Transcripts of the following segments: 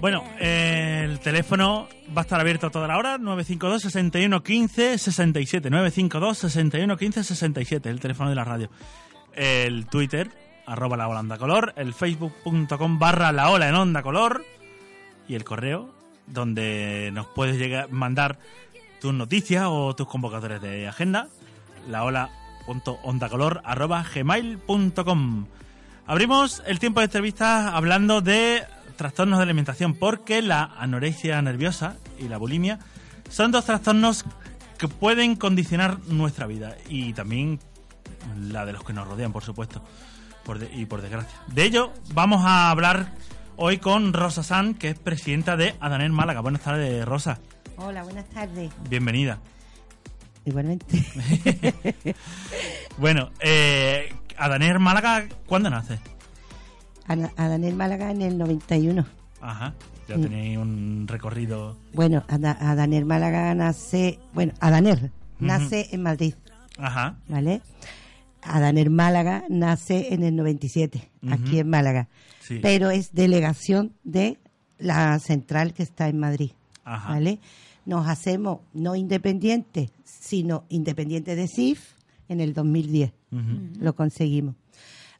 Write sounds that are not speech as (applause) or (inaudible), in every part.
Bueno, el teléfono va a estar abierto a toda la hora, 952-6115-67, 952-6115-67, el teléfono de la radio. El Twitter, arroba la ola onda color, el facebook.com barra la ola en onda color y el correo, donde nos puedes llegar, mandar tus noticias o tus convocadores de agenda. La Abrimos el tiempo de entrevistas hablando de trastornos de alimentación porque la anorexia nerviosa y la bulimia son dos trastornos que pueden condicionar nuestra vida y también la de los que nos rodean, por supuesto, y por desgracia. De ello vamos a hablar hoy con Rosa San, que es presidenta de Adaner Málaga. Buenas tardes, Rosa. Hola, buenas tardes. Bienvenida. Igualmente. (laughs) bueno, eh, Adaner Málaga, ¿cuándo nace? Adaner Málaga en el 91. Ajá, ya tenéis un recorrido. Bueno, Adaner Málaga nace, bueno, Adaner nace en Madrid. Ajá. ¿Vale? Adaner Málaga nace en el 97, aquí en Málaga, pero es delegación de la central que está en Madrid. ¿vale? Nos hacemos no independientes, sino independientes de CIF en el 2010. Lo conseguimos.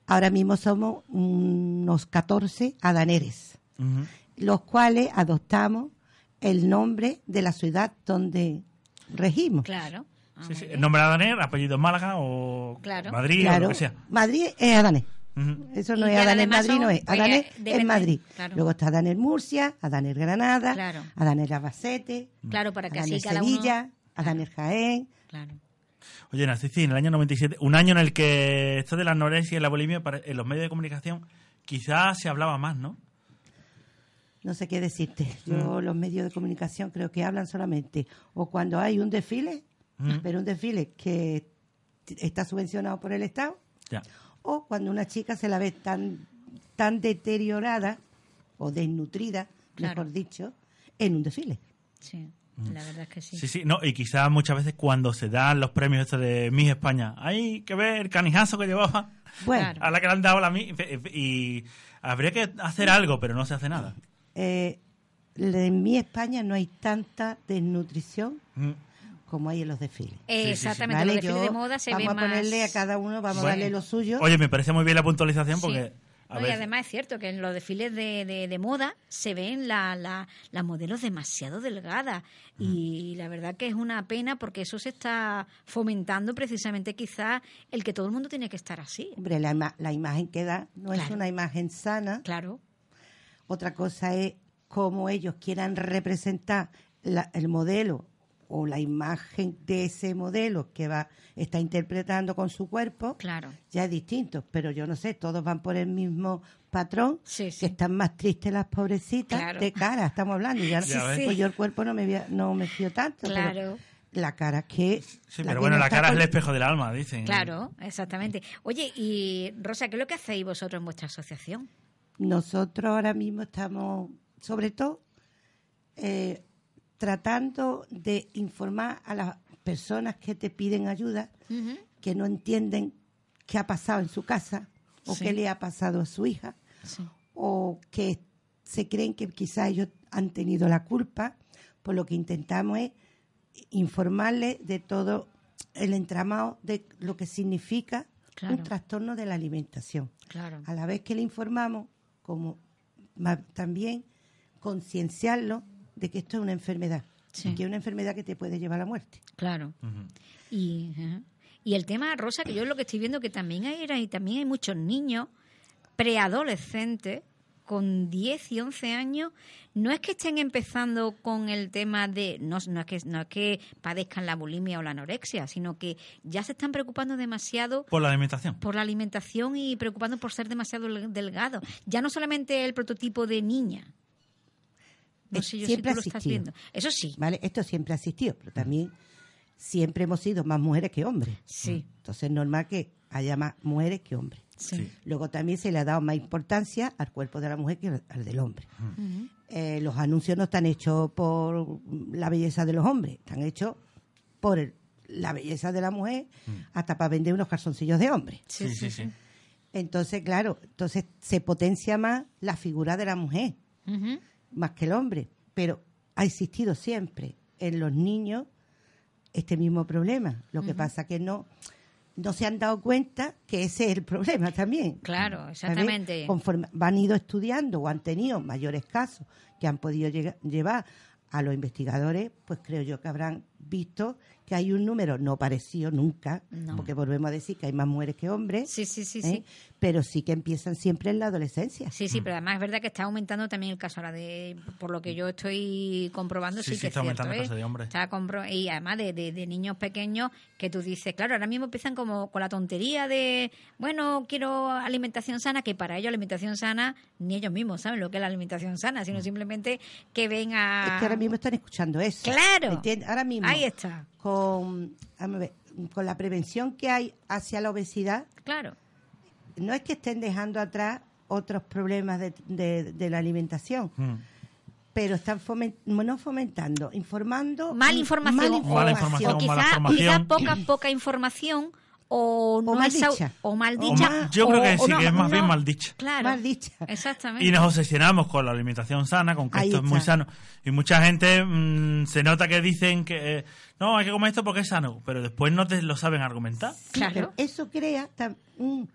Ahora mismo somos unos 14 adaneres, los cuales adoptamos el nombre de la ciudad donde regimos. Claro. Ah, sí, El apellido Málaga o Madrid o lo que sea. Madrid es Adané, Eso no es en Madrid, no es. Adanés es Madrid. Luego está Daniel Murcia, Daniel Granada, claro. Abacete, Adaner claro, para que Sevilla, uno... Jaén. Oye, sí, en el año 97, un año en el que esto de la anorexia y la bulimia en los medios de comunicación quizás se hablaba más, ¿no? No sé qué decirte. Mm. Yo, los medios de comunicación creo que hablan solamente o cuando hay un desfile Ver pero un desfile que está subvencionado por el Estado, o cuando una chica se la ve tan, tan deteriorada o desnutrida, mejor dicho, en un desfile. Sí. La verdad es que sí. Sí, sí, no, y quizás muchas veces cuando se dan los premios de Miss España, hay que ver el canijazo que llevaba a la que le han dado la Miss, y habría que hacer algo, pero no se hace nada. Eh, en Miss España no hay tanta desnutrición como hay en los desfiles. Eh, exactamente, los desfiles de moda se Vamos a ponerle a cada uno, vamos a darle lo suyo. Oye, me parece muy bien la puntualización porque... además es cierto que en los desfiles de, moda se ven las la, modelos demasiado delgadas y la verdad que es una pena porque eso se está fomentando precisamente quizás el que todo el mundo tiene que estar así. Hombre, la, imagen que da no es una imagen sana. Claro. Otra cosa es cómo ellos quieran representar el modelo o la imagen de ese modelo que va está interpretando con su cuerpo claro. ya es distinto. Pero yo no sé, todos van por el mismo patrón, que están más tristes las pobrecitas de cara, estamos hablando. Ya, (laughs) ya pues yo el cuerpo no me, no me fío tanto. la cara que... Sí, pero bueno, la cara es el espejo del alma, dicen. Claro, exactamente. Oye, y Rosa, ¿qué es lo que hacéis vosotros en vuestra asociación? Nosotros ahora mismo estamos, sobre todo, eh, tratando de informar a las personas que te piden ayuda, que no entienden qué ha pasado en su casa o qué le ha pasado a su hija, o que se creen que quizás ellos han tenido la culpa, por lo que intentamos es informarle de todo el entramado de lo que significa un trastorno de la alimentación. A la vez que le informamos, como también concienciarlo de que esto es una enfermedad, que es una enfermedad que te puede llevar a la muerte. Claro. Y, el tema, Rosa, que yo lo que estoy viendo que también hay, y también hay muchos niños preadolescentes con 10 y 11 años, no es que estén empezando con el tema de, no, no, es que, no es que padezcan la bulimia o la anorexia, sino que ya se están preocupando demasiado. Por la alimentación. Por la alimentación y preocupando por ser demasiado delgado. Ya no solamente el prototipo de niña, siempre Eso sí. ¿Vale? Esto siempre ha existido, pero también siempre hemos sido más mujeres que hombres. Sí. Entonces es normal que haya más mujeres que hombres. Sí. Luego también se le ha dado más importancia al cuerpo de la mujer que al del hombre. Eh, los anuncios no están hechos por la belleza de los hombres, están hechos por la belleza de la mujer, mm. hasta para vender unos calzoncillos de hombre. Sí, sí, sí, entonces, claro, entonces se potencia más la figura de la mujer más que el hombre, pero ha existido siempre en los niños este mismo problema. Lo que pasa que no no se han dado cuenta que ese es el problema también. Claro, exactamente. Conforme han ido estudiando o han tenido mayores casos que han podido llevar a los investigadores, pues creo yo que habrán visto que hay un número no parecido nunca, porque volvemos a decir que hay más mujeres que hombres, sí, sí, sí, ¿eh? sí, pero sí que empiezan siempre en la adolescencia. Sí, sí, pero además es verdad que está aumentando también el caso ahora de, por lo que yo estoy comprobando, sí, que está aumentando ¿eh? de hombres. compro y además de, niños pequeños que tú dices, claro, ahora mismo empiezan como con la tontería de, bueno, quiero alimentación sana, que para ellos alimentación sana, ni ellos mismos saben lo que es la alimentación sana, sino mm. simplemente que ven a... Es que ahora mismo están escuchando eso. Claro. Ahora mismo. Ahí está. Con, con la prevención que hay hacia la obesidad. Claro. No es que estén dejando atrás otros problemas de, la alimentación. Hmm. Pero están no fomentando, informando. Mal información. quizás poca, poca información o o maldicha. o maldicha yo creo que sí, que es más bien maldicha. Claro. Maldicha. Exactamente. Y nos obsesionamos con la alimentación sana, con que esto es muy sano. Y mucha gente mm, se nota que dicen que eh, no, hay que comer esto porque es sano, pero después no te lo saben argumentar. claro. Eso crea un,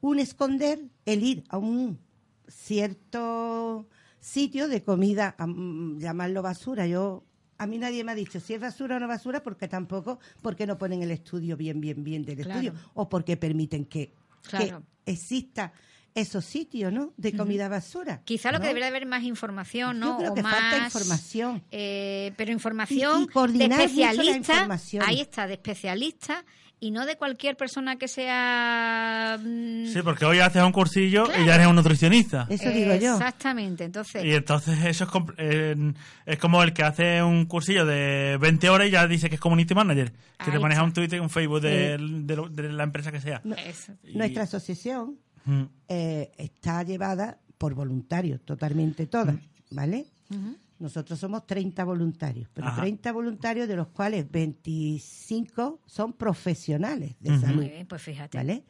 un esconder el ir a un cierto sitio de comida, a, llamarlo basura. Yo a mí nadie me ha dicho si es basura o no basura, porque tampoco, porque no ponen el estudio bien, bien, bien del estudio, o porque permiten que, exista esos sitios, ¿no? De comida basura. Quizá lo que debería haber más información, ¿no? que falta información. Eh, pero información y, Ahí está, de especialistas y no de cualquier persona que sea... Mm, sí, porque hoy haces un cursillo y ya eres un nutricionista. Eso digo yo. Exactamente, entonces... Y entonces eso es, es, como el que hace un cursillo de 20 horas y ya dice que es community manager, que te maneja un Twitter y un Facebook de, la empresa que sea. Nuestra asociación mm. eh, está llevada por voluntarios, totalmente todas, mm. ¿vale? Nosotros somos 30 voluntarios, pero 30 voluntarios de los cuales 25 son profesionales de salud. Muy bien, pues fíjate. ¿Vale?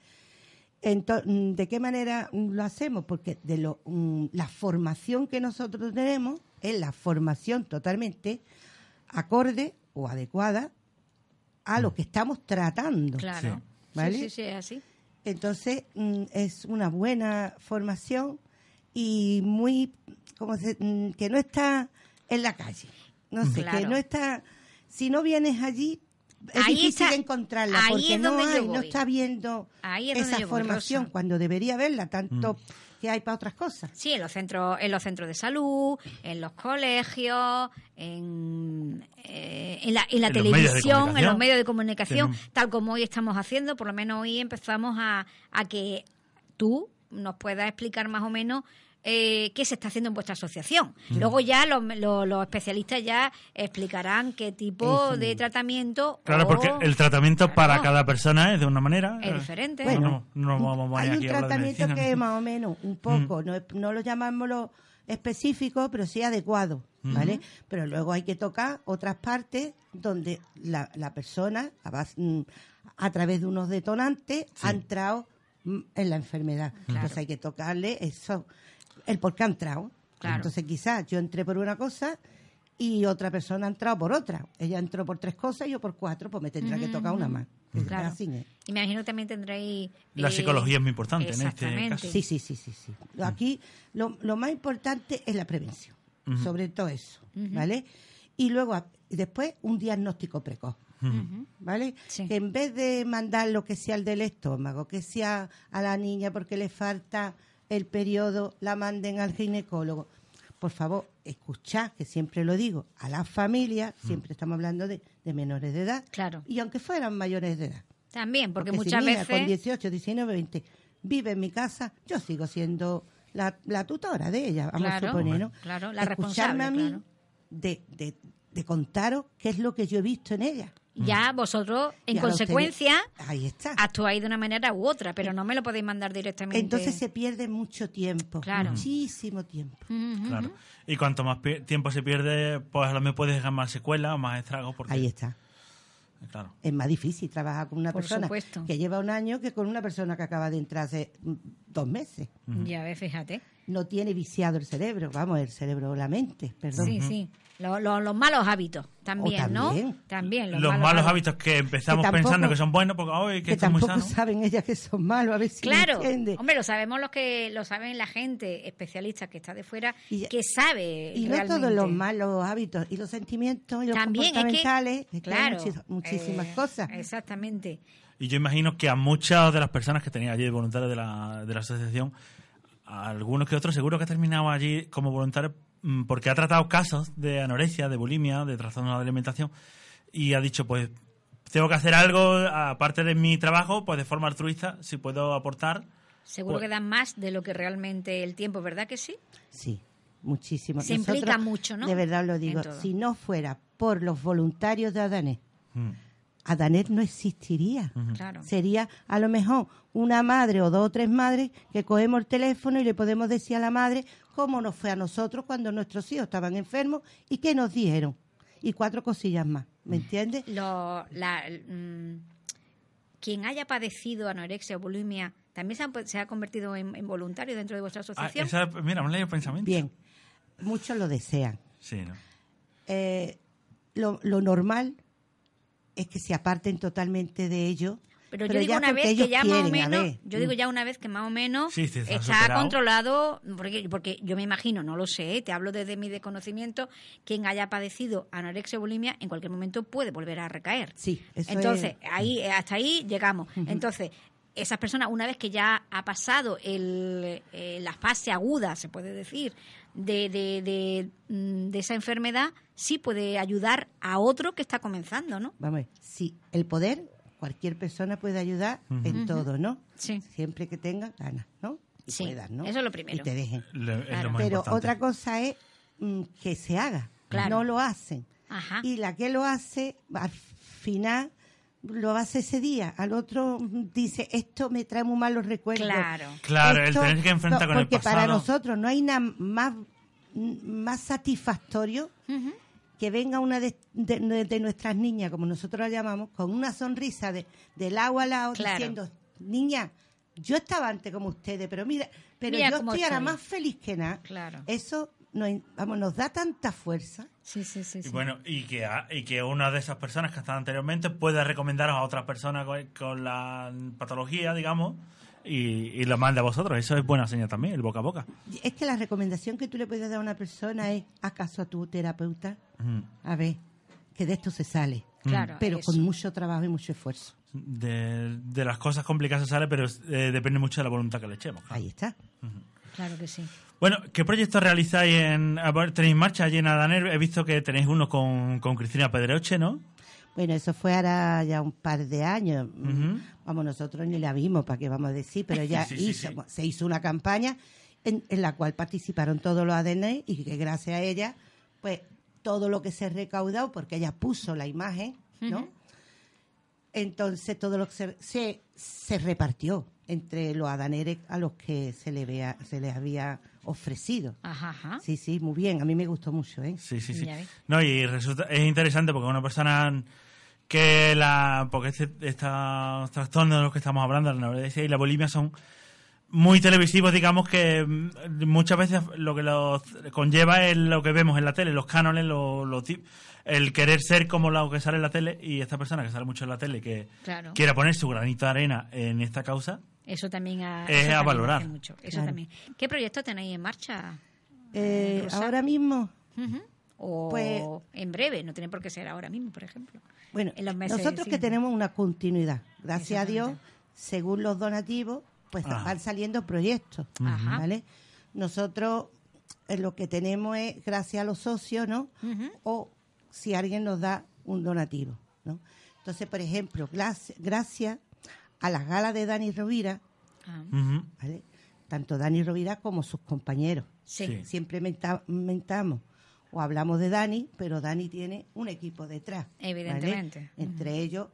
Entonces, mm, ¿de qué manera mm, lo hacemos? Porque de lo, mm, la formación que nosotros tenemos es la formación totalmente acorde o adecuada a lo que estamos tratando. Claro. Sí, sí, así. Entonces, es una buena formación y muy, como mm, que no está en la calle. No sé, que no está, si no vienes allí, es ahí difícil está, encontrarla porque no no está viendo esa formación cuando debería verla tanto mm. que hay para otras cosas. Sí, en los centros, en los centros de salud, en los colegios, en, eh, la, en la televisión, en los medios de comunicación, tal como hoy estamos haciendo, por lo menos hoy empezamos a, a que tú nos puedas explicar más o menos eh, qué se está haciendo en vuestra asociación. Luego ya los, especialistas ya explicarán qué tipo de tratamiento. Claro, porque el tratamiento para cada persona es de una manera. Es eh, diferente. Bueno, no, vamos a hay un tratamiento que es más o menos, un poco, no, lo llamamos específico, pero sí adecuado, ¿vale? Pero luego hay que tocar otras partes donde la, persona, mm, a, través de unos detonantes, ha entrado mm, en la enfermedad. Entonces hay que tocarle eso, el por qué ha entrado. Entonces quizás yo entré por una cosa y otra persona ha entrado por otra. Ella entró por tres cosas, y yo por cuatro, pues me tendrá que tocar una más. Claro. Imagino que también tendréis... La eh, psicología es muy importante en este caso. Sí, sí, sí, sí. sí. Mm. Aquí lo, más importante es la prevención, sobre todo eso, ¿vale? Y luego, después, un diagnóstico precoz. ¿Vale? Que en vez de mandar lo que sea al del estómago, que sea a la niña porque le falta el periodo, la manden al ginecólogo. Por favor, escuchad, que siempre lo digo, a las familias, mm. siempre estamos hablando de, menores de edad. Claro. Y aunque fueran mayores de edad. También, porque, muchas si veces. Con 18, 19, 20, vive en mi casa, yo sigo siendo la, tutora de ella, vamos a suponer, ¿no? Claro, la Escucharme a mí de contaros qué es lo que yo he visto en ella ya mm. vosotros, en consecuencia, Ahí actuáis de una manera u otra, pero no me lo podéis mandar directamente. Entonces se pierde mucho tiempo, muchísimo tiempo. Claro. Y cuanto más tiempo se pierde, pues a lo mejor puedes dejar más secuelas o más estragos. Porque... Ahí está. Eh, claro. Es más difícil trabajar con una persona que lleva un año que con una persona que acaba de entrarse meses. Ya ves, fíjate. No tiene viciado el cerebro, vamos, el cerebro la mente, perdón. Sí, sí. los malos hábitos también, ¿no? También. Los, malos, hábitos que empezamos pensando que son buenos porque hoy que, estamos saben ellas que son malos, a ver si Claro, hombre, lo sabemos los que lo saben la gente especialista que está de fuera, que sabe Y no todos los malos hábitos, y los sentimientos, y los también, mentales. claro, muchísimas eh, cosas. Exactamente. Y yo imagino que a muchas de las personas que tenían allí voluntarios de la, de la asociación, algunos que otros seguro que ha terminado allí como voluntario mm, porque ha tratado casos de anorexia, de bulimia, de trastornos de alimentación y ha dicho pues tengo que hacer algo aparte de mi trabajo, pues de forma altruista, si puedo aportar. Seguro pues que dan más de lo que realmente el tiempo, ¿verdad que sí? Sí, muchísimo. Se implica mucho, ¿no? De verdad lo digo, si no fuera por los voluntarios de Adanés, hmm. Adanet no existiría. Sería a lo mejor una madre o dos o tres madres que cogemos el teléfono y le podemos decir a la madre cómo nos fue a nosotros cuando nuestros hijos estaban enfermos y qué nos dijeron. Y cuatro cosillas más, ¿me entiendes? Mm, quien haya padecido anorexia o bulimia también se, ha convertido en, voluntario dentro de vuestra ah, asociación. mira, me leído pensamiento. Bien, muchos lo desean. Eh, lo normal es que se aparten totalmente de ello. Pero, yo digo una vez que ya más o menos, yo digo mm. una vez que más o menos está controlado, porque, yo me imagino, no lo sé, ¿eh? te hablo desde mi desconocimiento, quien haya padecido anorexia bulimia en cualquier momento puede volver a recaer. Sí, Entonces, ahí, hasta ahí llegamos. Entonces, esas personas, una vez que ya ha pasado el, eh, la fase aguda, se puede decir, de, de, de mm, esa enfermedad, sí puede ayudar a otro que está comenzando, ¿no? Vamos, sí, el poder, cualquier persona puede ayudar en todo, ¿no? Sí. Siempre que tenga ganas, ¿no? Y sí, ¿no? Eso es lo primero. Y te dejen. Pero otra cosa es mm, que se haga. Claro. No lo hacen. Ajá. Y la que lo hace, al final lo hace ese día, al otro mm, dice, esto me trae muy malos recuerdos. Claro, claro el tener que enfrentar con el pasado. Porque para nosotros no hay nada más, más satisfactorio que venga una de, nuestras niñas, como nosotros la llamamos, con una sonrisa de, del lado a lado, diciendo, niña, yo estaba antes como ustedes, pero mira, pero yo estoy ahora más feliz que nada. Eso nos, vamos, nos da tanta fuerza. Y bueno, y que, ah, y que una de esas personas que ha estado anteriormente pueda recomendar a otras personas con la patología, digamos, y, lo manda a vosotros. Eso es buena señal también, el boca a boca. Es que la recomendación que tú le puedes dar a una persona es, ¿acaso a tu terapeuta? A ver, que de esto se sale. Claro, pero con mucho trabajo y mucho esfuerzo. De, las cosas complicadas se sale, pero eh, depende mucho de la voluntad que le echemos. Ahí está. Claro que sí. Bueno, ¿qué proyectos realizáis en... Tenéis marcha allí en Adaner. He visto que tenéis uno con, con Cristina Pedreoche, ¿no? Bueno, eso fue ahora ya un par de años. Vamos, nosotros ni la vimos, ¿para qué vamos a decir? Pero ya (laughs) se hizo una campaña en, la cual participaron todos los ADN y que gracias a ella, pues todo lo que se recaudó, porque ella puso la imagen, ¿no? Entonces todo lo que se, se, repartió entre los ADN a los que se le vea, se les había ofrecido. Sí, sí, muy bien. A mí me gustó mucho, ¿eh? Sí, sí, sí. No, y resulta, es interesante porque una persona que la porque este, estos trastornos de los que estamos hablando, la anorexia y la Bolivia son muy televisivos, digamos que mm, muchas veces lo que los conlleva es lo que vemos en la tele, los cánones, los, el querer ser como lo que sale en la tele y esta persona que sale mucho en la tele que quiera poner su granito de arena en esta causa. Eso también es a valorar. ¿Qué proyecto tenéis en marcha? Eh, ahora mismo o pues, en breve, no tiene por qué ser ahora mismo, por ejemplo. Bueno, nosotros que tenemos una continuidad, gracias a Dios, según los donativos, pues ah. van saliendo proyectos, ¿vale? Nosotros eh, lo que tenemos es, gracias a los socios, ¿no? O si alguien nos da un donativo, ¿no? Entonces, por ejemplo, gracias a las galas de Dani Rovira, ah. ¿vale? Tanto Dani Rovira como sus compañeros. Sí. Siempre mentamos o hablamos de Dani, pero Dani tiene un equipo detrás. Evidentemente. Entre ellos,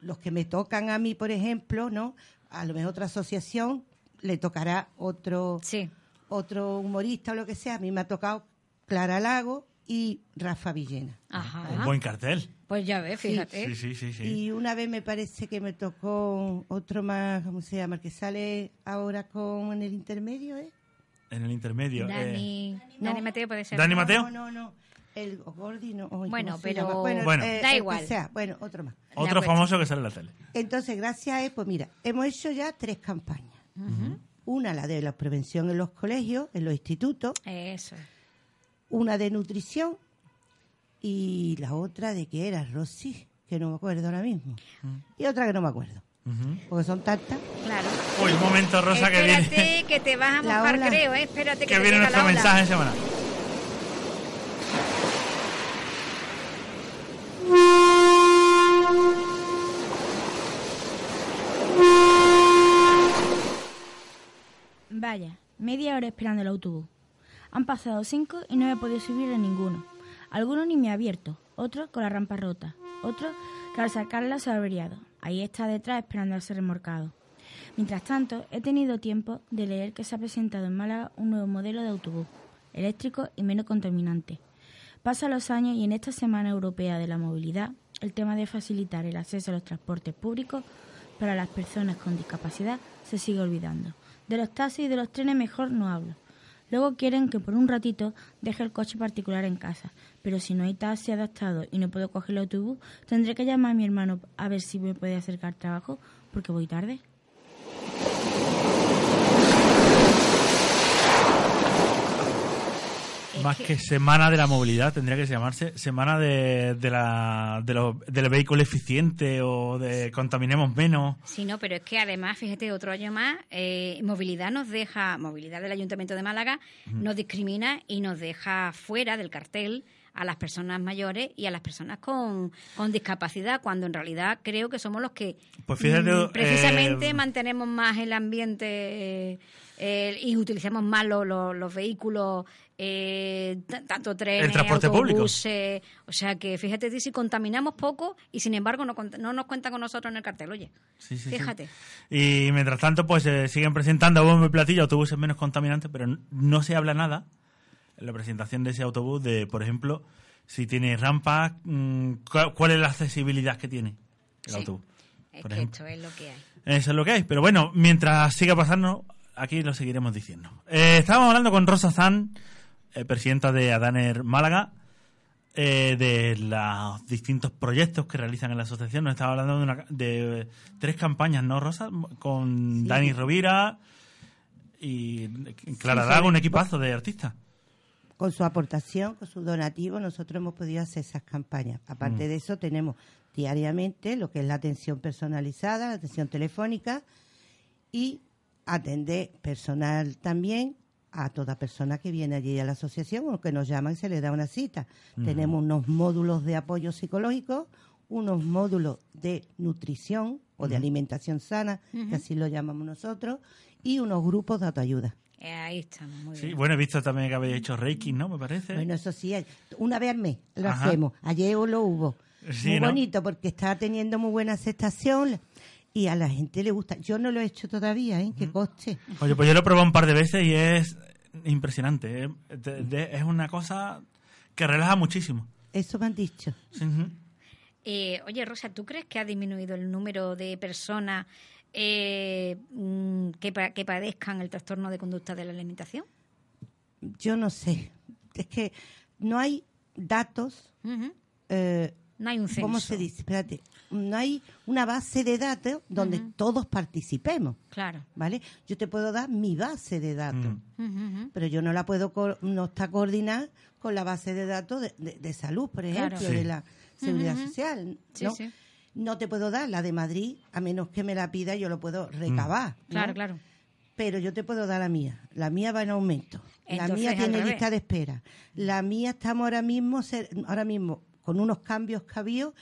los que me tocan a mí, por ejemplo, ¿no? A lo mejor otra asociación le tocará otro, otro humorista o lo que sea. A mí me ha tocado Clara Lago y Rafa Villena. Ajá. Un buen cartel. Pues ya ves, fíjate. y una vez me parece que me tocó otro más, ¿cómo se llama? que sale ahora con en el intermedio, ¿eh? En el intermedio. Eh. Dani, Mateo puede ser. Dani Mateo. No, no, no. El Gordi no. bueno, pero bueno, eh, da igual. Sea, bueno, otro más. Otro famoso que sale en la tele. Entonces, gracias a él, pues mira, hemos hecho ya tres campañas. Una, la de la prevención en los colegios, en los institutos. Eso. Una de nutrición y la otra de que era Rosy, que no me acuerdo ahora mismo. Y otra que no me acuerdo. Porque son tantas. Claro. Uy, un momento, Rosa, que viene. que te vas a mojar, creo, eh. Espérate que, que viene nuestro mensaje semana Vaya, media hora esperando el autobús. Han pasado cinco y no he podido subir a ninguno. Algunos ni me ha abierto, Otro con la rampa rota, Otro que al sacarla se ha averiado. Ahí está detrás esperando a ser remorcado. Mientras tanto, he tenido tiempo de leer que se ha presentado en Málaga un nuevo modelo de autobús, eléctrico y menos contaminante. Pasan los años y en esta Semana Europea de la Movilidad, el tema de facilitar el acceso a los transportes públicos para las personas con discapacidad se sigue olvidando. De los taxis y de los trenes mejor no hablo. Luego quieren que por un ratito deje el coche particular en casa, pero si no hay taxi adaptado y no puedo coger el autobús, tendré que llamar a mi hermano a ver si me puede acercar trabajo porque voy tarde. Más que Semana de la Movilidad, tendría que llamarse Semana de, de la, de del Vehículo Eficiente o de Contaminemos Menos. Sí, no, pero es que además, fíjate, otro año más, eh, Movilidad nos deja, Movilidad del Ayuntamiento de Málaga, nos discrimina y nos deja fuera del cartel a las personas mayores y a las personas con, discapacidad, cuando en realidad creo que somos los que pues mm, eh, precisamente mantenemos más el ambiente eh, y utilizamos más los, los, vehículos, eh, tanto trenes, el transporte público. o sea que fíjate si contaminamos poco y sin embargo no, no nos cuenta con nosotros en el cartel, oye, fíjate. Y mientras tanto pues siguen presentando a bombo platillo autobuses menos contaminantes, pero no se habla nada la presentación de ese autobús de, por ejemplo, si tiene rampas, mm, cuál es la accesibilidad que tiene el autobús. Es es lo que hay. Eso es lo que hay. Pero bueno, mientras siga pasando, aquí lo seguiremos diciendo. Eh, estábamos hablando con Rosa Zan, eh, presidenta de Adaner Málaga, eh, de los distintos proyectos que realizan en la asociación. Nos estaba hablando de, una, de tres campañas, ¿no, Rosa? Con Dani Rovira y Clara un equipazo de artistas con su aportación, con su donativo, nosotros hemos podido hacer esas campañas. Aparte mm. de eso, tenemos diariamente lo que es la atención personalizada, la atención telefónica y atender personal también a toda persona que viene allí a la asociación o que nos llama y se le da una cita. Tenemos unos módulos de apoyo psicológico, unos módulos de nutrición o de alimentación sana, que así lo llamamos nosotros, y unos grupos de autoayuda. Eh, ahí estamos, muy Bueno, he visto también que habéis hecho Reiki, ¿no? Me parece. Bueno, eso sí, eh, una vez al mes lo hacemos. Ayer lo hubo. muy bonito porque está teniendo muy buena aceptación y a la gente le gusta. Yo no lo he hecho todavía, ¿eh? Que coste. Oye, pues yo lo he probado un par de veces y es impresionante. ¿eh? es una cosa que relaja muchísimo. Eso me han dicho. oye, Rosa, ¿tú crees que ha disminuido el número de personas eh, mm, que, que padezcan el trastorno de conducta de la alimentación? Yo no sé. Es que no hay datos. Eh, no hay un censo. ¿Cómo se dice? Espérate. No hay una base de datos donde todos participemos. Claro. ¿Vale? Yo te puedo dar mi base de datos, mm. pero yo no la puedo, no está coordinada con la base de datos de, salud, por ejemplo, de la seguridad social. Sí, sí no te puedo dar la de Madrid, a menos que me la pida, yo lo puedo mm. recabar. Claro, claro. Pero yo te puedo dar la mía. La mía va en aumento. la mía tiene lista de espera. La mía estamos ahora mismo, ahora mismo con unos cambios que habido.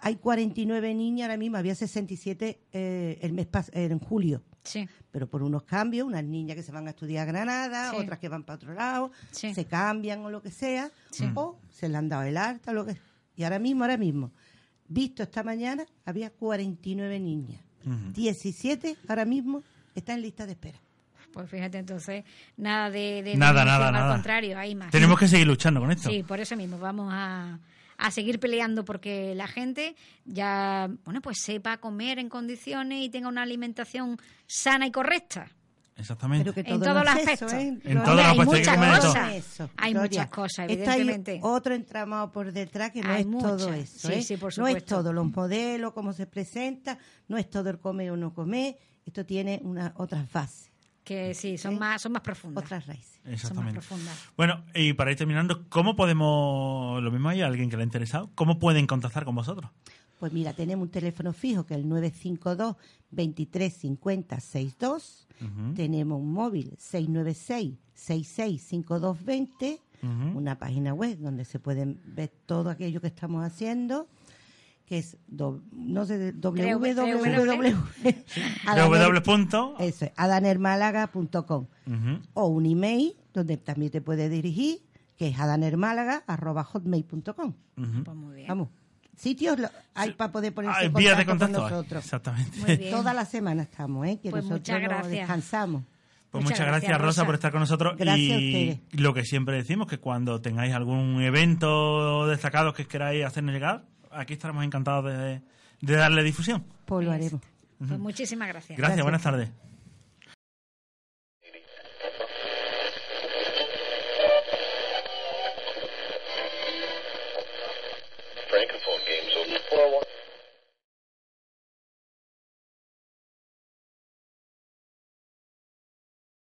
hay 49 niñas, ahora mismo había 67 eh, el mes pas eh, en julio. Sí. Pero por unos cambios, unas niñas que se van a estudiar a Granada, otras que van para otro lado, se cambian o lo que sea, o se le han dado el harta, lo que y ahora mismo, ahora mismo, visto esta mañana, había 49 niñas. 17 ahora mismo están en lista de espera. Pues fíjate, entonces, nada de... nada, nada, nada. Al contrario, hay más. Tenemos que seguir luchando con esto. Sí, por eso mismo, vamos a, a seguir peleando porque la gente ya, bueno, pues sepa comer en condiciones y tenga una alimentación sana y correcta. Exactamente. en todos los aspectos. Hay muchas cosas. Hay muchas cosas, Hay otro entramado por detrás que no es todo eso. ¿eh? no es todo. Los modelos, cómo se presenta, no es todo el comer o no comer. Esto tiene una, otras fases Que sí, son, más, son más profundas. Otras raíces. Exactamente. Bueno, y para ir terminando, ¿cómo podemos, lo mismo hay alguien que le ha interesado, cómo pueden contactar con vosotros? Pues mira, tenemos un teléfono fijo que es el 952 23 62. Tenemos un móvil 696 66 Una página web donde se pueden ver todo aquello que estamos haciendo que es no sé www.adanermálaga.com o un email donde también te puedes dirigir que es adanermálaga@hotmail.com. Pues bien. Vamos sitios hay para poder ponerse en contacto, de contacto nosotros. Exactamente. Toda la semana estamos, ¿eh? Que pues muchas gracias. descansamos. Pues muchas, gracias, Rosa, por estar con nosotros. y lo que siempre decimos, que cuando tengáis algún evento destacado que queráis hacernos llegar, aquí estaremos encantados de, darle difusión. Pues lo haremos. Pues muchísimas Gracias, gracias. buenas tardes.